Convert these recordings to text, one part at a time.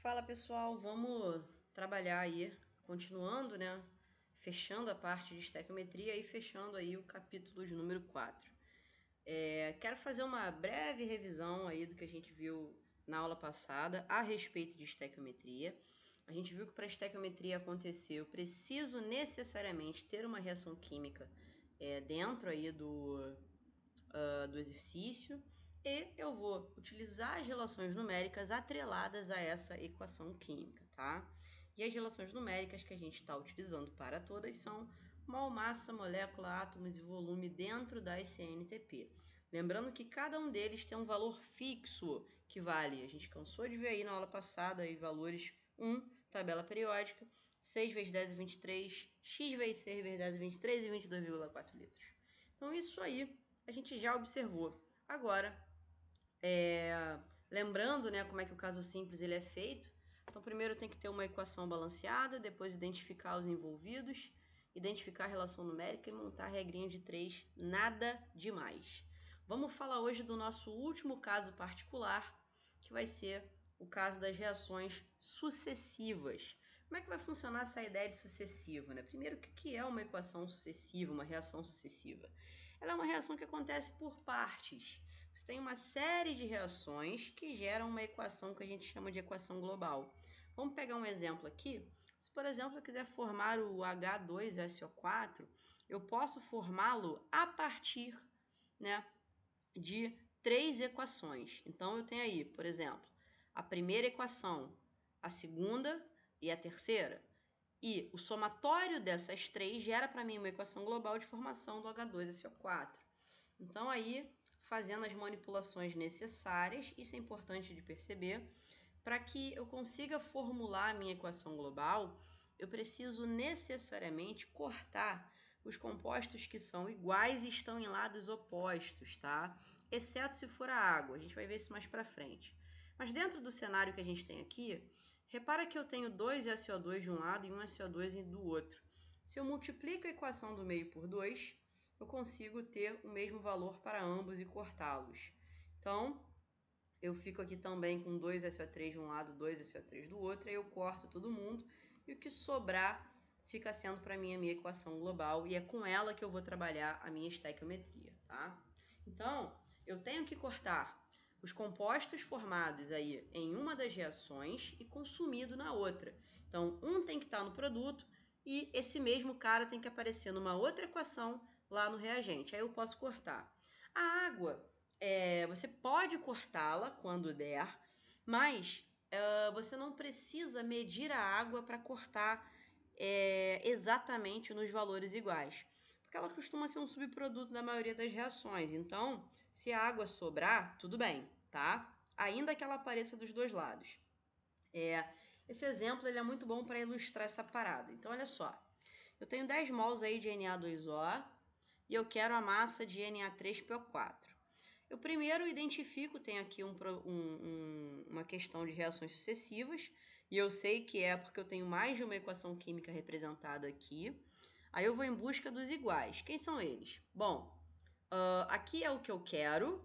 Fala pessoal, vamos trabalhar aí, continuando, né? Fechando a parte de estequiometria e fechando aí o capítulo de número 4. É, quero fazer uma breve revisão aí do que a gente viu na aula passada a respeito de estequiometria. A gente viu que para a estequiometria acontecer, eu preciso necessariamente ter uma reação química é, dentro aí do, uh, do exercício e eu vou utilizar as relações numéricas atreladas a essa equação química, tá? E as relações numéricas que a gente está utilizando para todas são mol, massa, molécula, átomos e volume dentro da CNTP. Lembrando que cada um deles tem um valor fixo que vale. A gente cansou de ver aí na aula passada aí, valores 1, tabela periódica, 6 vezes 10 e 23, x vezes 6 vezes 10 e 23 e 22,4 litros. Então isso aí a gente já observou. Agora é, lembrando, né, como é que o caso simples ele é feito. Então, primeiro tem que ter uma equação balanceada, depois identificar os envolvidos, identificar a relação numérica e montar a regrinha de três, nada demais. Vamos falar hoje do nosso último caso particular, que vai ser o caso das reações sucessivas. Como é que vai funcionar essa ideia de sucessiva? Né? Primeiro, o que é uma equação sucessiva, uma reação sucessiva? Ela é uma reação que acontece por partes. Você tem uma série de reações que geram uma equação que a gente chama de equação global. Vamos pegar um exemplo aqui. Se, por exemplo, eu quiser formar o H2SO4, eu posso formá-lo a partir né, de três equações. Então, eu tenho aí, por exemplo, a primeira equação, a segunda e a terceira. E o somatório dessas três gera para mim uma equação global de formação do H2SO4. Então, aí fazendo as manipulações necessárias, isso é importante de perceber, para que eu consiga formular a minha equação global, eu preciso necessariamente cortar os compostos que são iguais e estão em lados opostos, tá? Exceto se for a água, a gente vai ver isso mais para frente. Mas dentro do cenário que a gente tem aqui, repara que eu tenho dois SO2 de um lado e um SO2 do outro. Se eu multiplico a equação do meio por 2, eu consigo ter o mesmo valor para ambos e cortá-los. Então, eu fico aqui também com 2SO3 de um lado, 2SO3 do outro, aí eu corto todo mundo e o que sobrar fica sendo para mim a minha equação global e é com ela que eu vou trabalhar a minha estequiometria, tá? Então, eu tenho que cortar os compostos formados aí em uma das reações e consumido na outra. Então, um tem que estar tá no produto e esse mesmo cara tem que aparecer numa outra equação lá no reagente. Aí eu posso cortar. A água, é, você pode cortá-la quando der, mas uh, você não precisa medir a água para cortar é, exatamente nos valores iguais. Porque ela costuma ser um subproduto da maioria das reações. Então, se a água sobrar, tudo bem, tá? Ainda que ela apareça dos dois lados. É, esse exemplo ele é muito bom para ilustrar essa parada. Então, olha só. Eu tenho 10 mols aí de Na2O, e eu quero a massa de Na3PO4. Eu primeiro identifico, tem aqui um, um, uma questão de reações sucessivas, e eu sei que é porque eu tenho mais de uma equação química representada aqui. Aí eu vou em busca dos iguais. Quem são eles? Bom, uh, aqui é o que eu quero,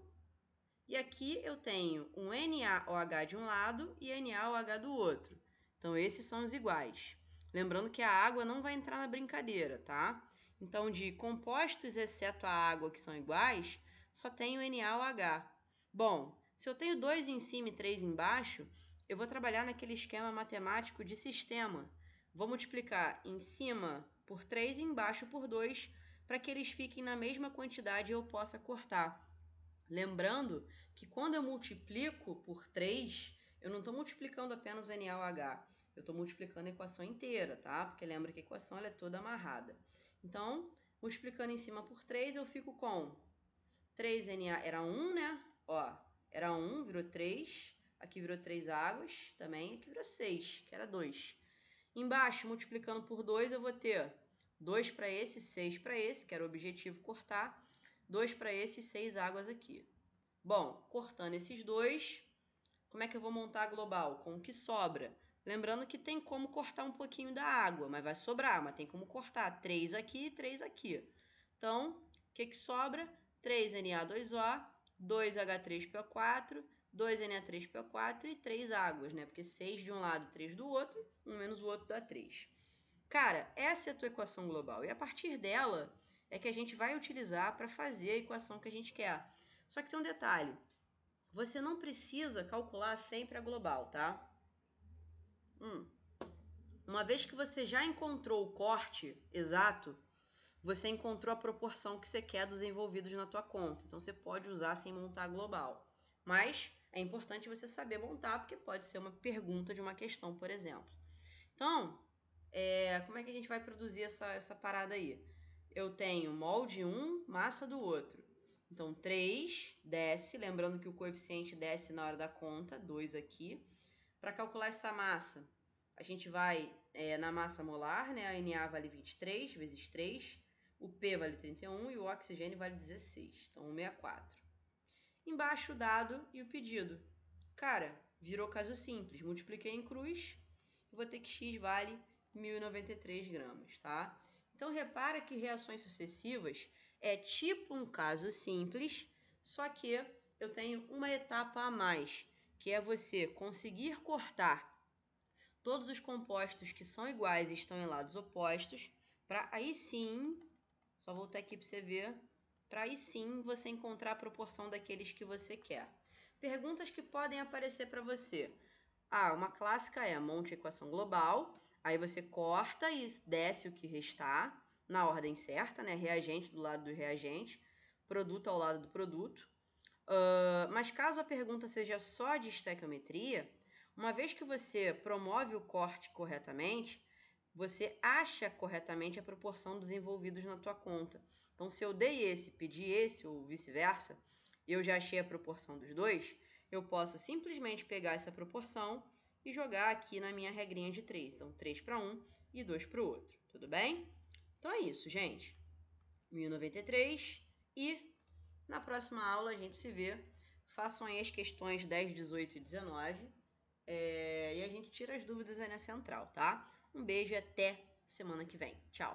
e aqui eu tenho um NaOH de um lado e NaOH do outro. Então esses são os iguais. Lembrando que a água não vai entrar na brincadeira, tá? Então, de compostos exceto a água que são iguais, só tenho NaOH. Bom, se eu tenho dois em cima e três embaixo, eu vou trabalhar naquele esquema matemático de sistema. Vou multiplicar em cima por 3 e embaixo por 2 para que eles fiquem na mesma quantidade e eu possa cortar. Lembrando que quando eu multiplico por 3, eu não estou multiplicando apenas o NaOH, eu estou multiplicando a equação inteira, tá? Porque lembra que a equação é toda amarrada. Então, multiplicando em cima por 3, eu fico com 3Na era 1, né? Ó, era 1, virou 3. Aqui virou 3 águas também. Aqui virou 6, que era 2. Embaixo, multiplicando por 2, eu vou ter 2 para esse, 6 para esse, que era o objetivo cortar. 2 para esse e 6 águas aqui. Bom, cortando esses dois, como é que eu vou montar a global? Com o que sobra? Lembrando que tem como cortar um pouquinho da água, mas vai sobrar, mas tem como cortar 3 aqui e 3 aqui. Então, o que, que sobra? 3Na2O, 2H3PO4, 2Na3PO4 e 3 águas, né? Porque 6 de um lado, 3 do outro, 1 menos o outro dá 3. Cara, essa é a tua equação global. E a partir dela é que a gente vai utilizar para fazer a equação que a gente quer. Só que tem um detalhe. Você não precisa calcular sempre a global, tá? Uma vez que você já encontrou o corte exato, você encontrou a proporção que você quer dos envolvidos na tua conta. Então você pode usar sem montar global. Mas é importante você saber montar, porque pode ser uma pergunta de uma questão, por exemplo. Então, é, como é que a gente vai produzir essa, essa parada aí? Eu tenho molde 1, um, massa do outro. Então, 3 desce, lembrando que o coeficiente desce na hora da conta, 2 aqui. Para calcular essa massa, a gente vai é, na massa molar, né? A Na vale 23 vezes 3, o P vale 31 e o oxigênio vale 16, então 164. Embaixo o dado e o pedido. Cara, virou caso simples. Multipliquei em cruz e vou ter que x vale 1093 gramas, tá? Então repara que reações sucessivas é tipo um caso simples, só que eu tenho uma etapa a mais, que é você conseguir cortar todos os compostos que são iguais estão em lados opostos, para aí sim, só voltar aqui para você ver, para aí sim você encontrar a proporção daqueles que você quer. Perguntas que podem aparecer para você. Ah, uma clássica é monte a equação global, aí você corta e desce o que restar na ordem certa, né? Reagente do lado do reagente, produto ao lado do produto. Uh, mas caso a pergunta seja só de estequiometria, uma vez que você promove o corte corretamente, você acha corretamente a proporção dos envolvidos na tua conta. Então, se eu dei esse, pedi esse ou vice-versa, eu já achei a proporção dos dois, eu posso simplesmente pegar essa proporção e jogar aqui na minha regrinha de 3. Então, 3 para um e 2 para o outro, tudo bem? Então, é isso, gente. 1093 e na próxima aula a gente se vê. Façam aí as questões 10, 18 e 19 é, e a gente tira as dúvidas aí na central, tá? Um beijo e até semana que vem. Tchau!